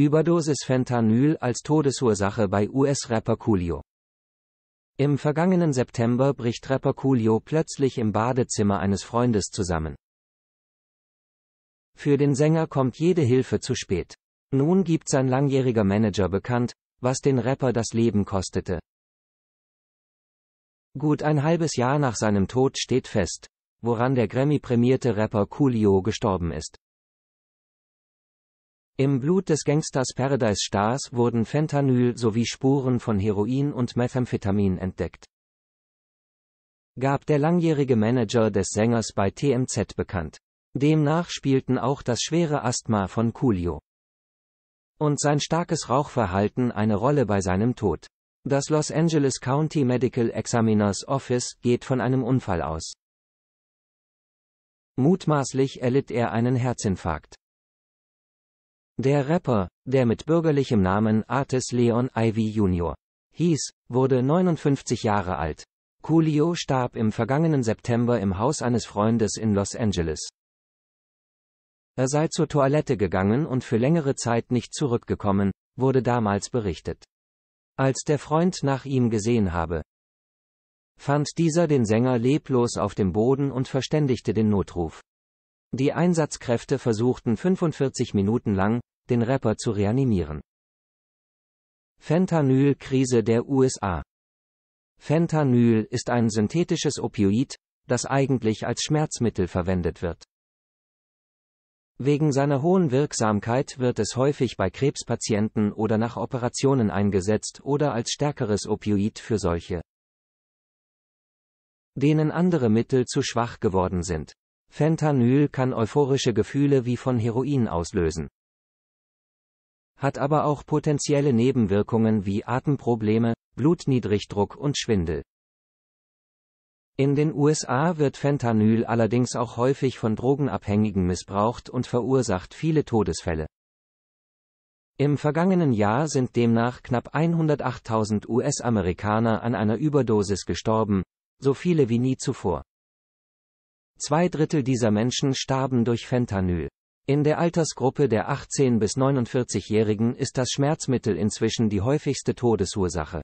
Überdosis Fentanyl als Todesursache bei US-Rapper Coolio. Im vergangenen September bricht Rapper Coolio plötzlich im Badezimmer eines Freundes zusammen. Für den Sänger kommt jede Hilfe zu spät. Nun gibt sein langjähriger Manager bekannt, was den Rapper das Leben kostete. Gut ein halbes Jahr nach seinem Tod steht fest, woran der Grammy-prämierte Rapper Coolio gestorben ist. Im Blut des Gangsters Paradise Stars wurden Fentanyl sowie Spuren von Heroin und Methamphetamin entdeckt. Gab der langjährige Manager des Sängers bei TMZ bekannt. Demnach spielten auch das schwere Asthma von Coolio und sein starkes Rauchverhalten eine Rolle bei seinem Tod. Das Los Angeles County Medical Examiner's Office geht von einem Unfall aus. Mutmaßlich erlitt er einen Herzinfarkt. Der Rapper, der mit bürgerlichem Namen Artis Leon Ivy Jr. hieß, wurde 59 Jahre alt. Coolio starb im vergangenen September im Haus eines Freundes in Los Angeles. Er sei zur Toilette gegangen und für längere Zeit nicht zurückgekommen, wurde damals berichtet. Als der Freund nach ihm gesehen habe, fand dieser den Sänger leblos auf dem Boden und verständigte den Notruf. Die Einsatzkräfte versuchten 45 Minuten lang, den Rapper zu reanimieren. Fentanyl-Krise der USA Fentanyl ist ein synthetisches Opioid, das eigentlich als Schmerzmittel verwendet wird. Wegen seiner hohen Wirksamkeit wird es häufig bei Krebspatienten oder nach Operationen eingesetzt oder als stärkeres Opioid für solche, denen andere Mittel zu schwach geworden sind. Fentanyl kann euphorische Gefühle wie von Heroin auslösen hat aber auch potenzielle Nebenwirkungen wie Atemprobleme, Blutniedrigdruck und Schwindel. In den USA wird Fentanyl allerdings auch häufig von Drogenabhängigen missbraucht und verursacht viele Todesfälle. Im vergangenen Jahr sind demnach knapp 108.000 US-Amerikaner an einer Überdosis gestorben, so viele wie nie zuvor. Zwei Drittel dieser Menschen starben durch Fentanyl. In der Altersgruppe der 18- bis 49-Jährigen ist das Schmerzmittel inzwischen die häufigste Todesursache.